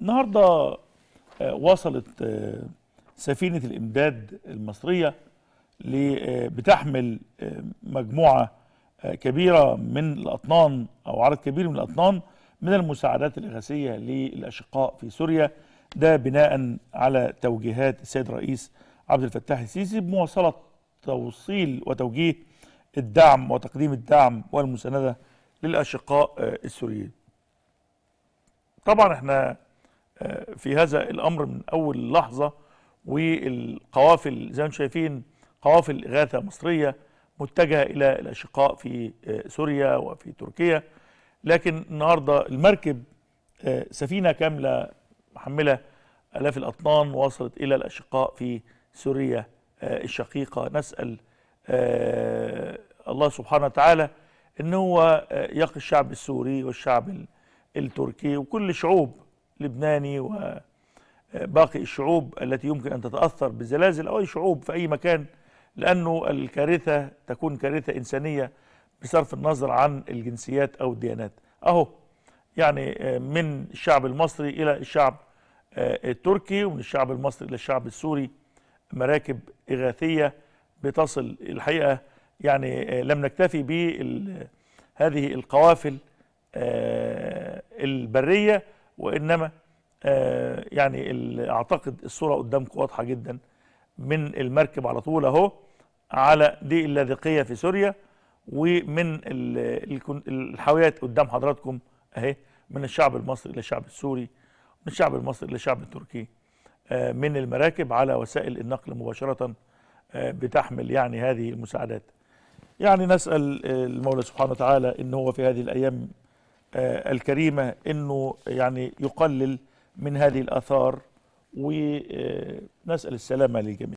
النهارده آه، وصلت آه، سفينة الإمداد المصرية آه، بتحمل مجموعة كبيرة من الأطنان أو عدد كبير من الأطنان من المساعدات الإغاثية للأشقاء في سوريا ده بناء على توجيهات السيد الرئيس عبد الفتاح السيسي بمواصلة توصيل وتوجيه الدعم وتقديم الدعم والمساندة للأشقاء السوريين طبعا احنا في هذا الأمر من أول لحظة والقوافل زي ما انتم شايفين قوافل إغاثة مصرية متجهة إلى الأشقاء في آه، سوريا وفي تركيا لكن النهاردة المركب آه، سفينة كاملة محملة آلاف الأطنان وصلت إلى الأشقاء في سوريا آه، الشقيقة نسأل الله سبحانه وتعالى أن هو يقي الشعب السوري والشعب التركي وكل شعوب لبناني وباقي آه، الشعوب التي يمكن أن تتأثر بالزلازل أو أي شعوب في أي مكان لأنه الكارثة تكون كارثة إنسانية بصرف النظر عن الجنسيات أو الديانات أهو يعني آه، من الشعب المصري إلى الشعب آه، التركي ومن الشعب المصري إلى الشعب السوري مراكب إغاثية بتصل الحقيقة يعني لم نكتفي بهذه القوافل البرية وإنما آه، يعني أعتقد الصورة قدامكم واضحة جدا من المركب على طول أهو على دي اللاذقية في سوريا ومن الحاويات قدام حضراتكم أهي من الشعب المصري للشعب السوري من الشعب المصري للشعب التركي آه، من المراكب على وسائل النقل مباشرة آه، بتحمل يعني هذه المساعدات يعني نسأل المولى سبحانه وتعالى إن هو في هذه الأيام آه، الكريمة أنه يعني يقلل من هذه الآثار ونسأل السلامة للجميع